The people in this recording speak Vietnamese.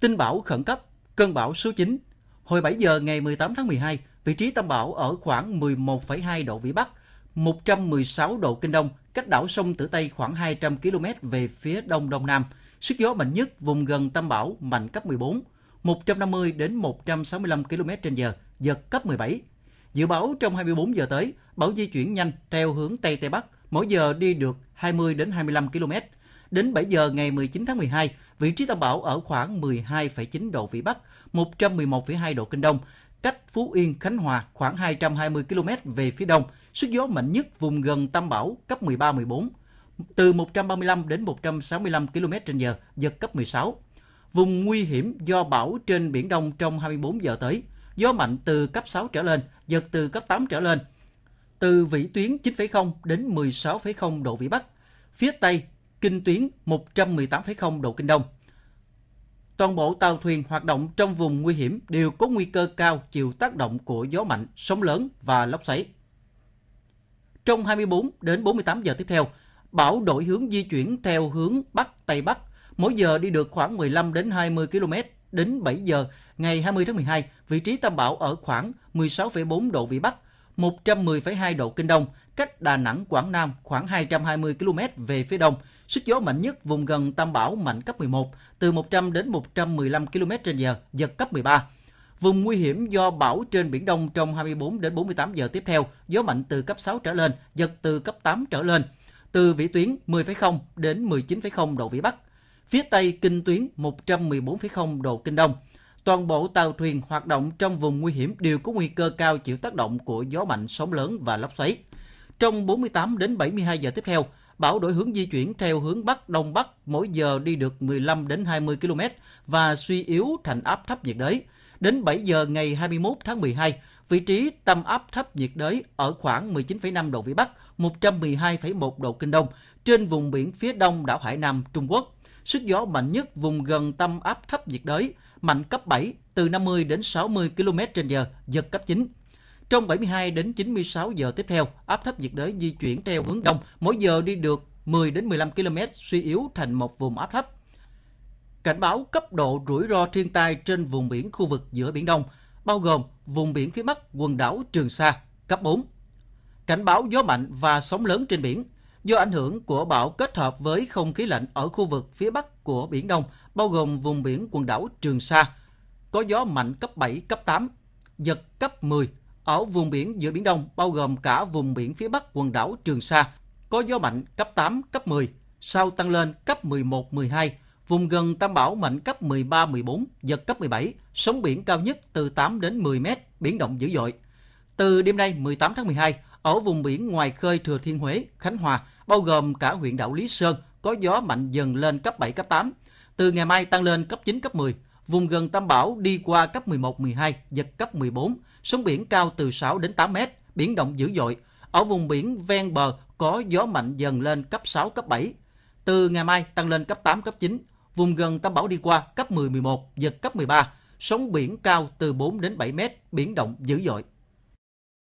Tin bão khẩn cấp, cơn bão số 9. Hồi 7 giờ ngày 18 tháng 12, vị trí tâm bão ở khoảng 11,2 độ Vĩ Bắc, 116 độ Kinh Đông, cách đảo sông Tử Tây khoảng 200 km về phía Đông Đông Nam. Sức gió mạnh nhất vùng gần tâm bão mạnh cấp 14, 150 đến 165 km h giật cấp 17. Dự báo trong 24 giờ tới, bão di chuyển nhanh theo hướng Tây Tây Bắc, mỗi giờ đi được 20 đến 25 km, Đến 7 giờ ngày 19 tháng 12, vị trí tâm bão ở khoảng 12,9 độ Vĩ Bắc, 111,2 độ Kinh Đông, cách Phú Yên, Khánh Hòa khoảng 220 km về phía đông, sức gió mạnh nhất vùng gần tâm bão cấp 13-14, từ 135 đến 165 km/h, giật cấp 16. Vùng nguy hiểm do bão trên Biển Đông trong 24 giờ tới, gió mạnh từ cấp 6 trở lên, giật từ cấp 8 trở lên, từ vĩ tuyến 9,0 đến 16,0 độ Vĩ Bắc. Phía Tây kinh tuyến 118,0 độ Kinh Đông. Toàn bộ tàu thuyền hoạt động trong vùng nguy hiểm đều có nguy cơ cao chịu tác động của gió mạnh, sóng lớn và lốc xoáy. Trong 24 đến 48 giờ tiếp theo, bão đổi hướng di chuyển theo hướng Bắc Tây Bắc, mỗi giờ đi được khoảng 15 đến 20 km. Đến 7 giờ ngày 20 tháng 12, vị trí tâm bão ở khoảng 16,4 độ Vĩ Bắc, 110,2 độ Kinh Đông, cách Đà Nẵng, Quảng Nam khoảng 220 km về phía đông. Sức gió mạnh nhất vùng gần tâm bão mạnh cấp 11, từ 100 đến 115 km h giật cấp 13. Vùng nguy hiểm do bão trên Biển Đông trong 24 đến 48 giờ tiếp theo, gió mạnh từ cấp 6 trở lên, giật từ cấp 8 trở lên. Từ vĩ tuyến 10,0 đến 19,0 độ Vĩ Bắc. Phía Tây kinh tuyến 114,0 độ Kinh Đông toàn bộ tàu thuyền hoạt động trong vùng nguy hiểm đều có nguy cơ cao chịu tác động của gió mạnh, sóng lớn và lốc xoáy. Trong 48 đến 72 giờ tiếp theo, bão đổi hướng di chuyển theo hướng Bắc Đông Bắc, mỗi giờ đi được 15 đến 20 km và suy yếu thành áp thấp nhiệt đới. Đến 7 giờ ngày 21 tháng 12, vị trí tâm áp thấp nhiệt đới ở khoảng 19,5 độ Vĩ Bắc, 112,1 độ Kinh Đông, trên vùng biển phía đông đảo Hải Nam, Trung Quốc sức gió mạnh nhất vùng gần tâm áp thấp nhiệt đới, mạnh cấp 7, từ 50 đến 60 km/h, giật cấp 9. Trong 72 đến 96 giờ tiếp theo, áp thấp nhiệt đới di chuyển theo hướng đông, mỗi giờ đi được 10 đến 15 km, suy yếu thành một vùng áp thấp. Cảnh báo cấp độ rủi ro thiên tai trên vùng biển khu vực giữa Biển Đông, bao gồm vùng biển phía Bắc quần đảo Trường Sa, cấp 4. Cảnh báo gió mạnh và sóng lớn trên biển, do ảnh hưởng của bão kết hợp với không khí lạnh ở khu vực phía bắc của Biển Đông, bao gồm vùng biển quần đảo Trường Sa. Có gió mạnh cấp 7, cấp 8, giật cấp 10. Ở vùng biển giữa Biển Đông, bao gồm cả vùng biển phía bắc quần đảo Trường Sa, có gió mạnh cấp 8, cấp 10, sau tăng lên cấp 11, 12. Vùng gần tâm bão mạnh cấp 13, 14, giật cấp 17, sóng biển cao nhất từ 8 đến 10 mét, biển động dữ dội. Từ đêm nay 18 tháng 12, ở vùng biển ngoài khơi Thừa Thiên Huế, Khánh Hòa, bao gồm cả huyện đảo Lý Sơn, có gió mạnh dần lên cấp 7, cấp 8. Từ ngày mai tăng lên cấp 9, cấp 10. Vùng gần tâm bão đi qua cấp 11, 12, giật cấp 14. Sóng biển cao từ 6 đến 8 mét, biển động dữ dội. Ở vùng biển ven bờ có gió mạnh dần lên cấp 6, cấp 7. Từ ngày mai tăng lên cấp 8, cấp 9. Vùng gần tâm bão đi qua cấp 10, 11, giật cấp 13. Sóng biển cao từ 4 đến 7 mét, biển động dữ dội.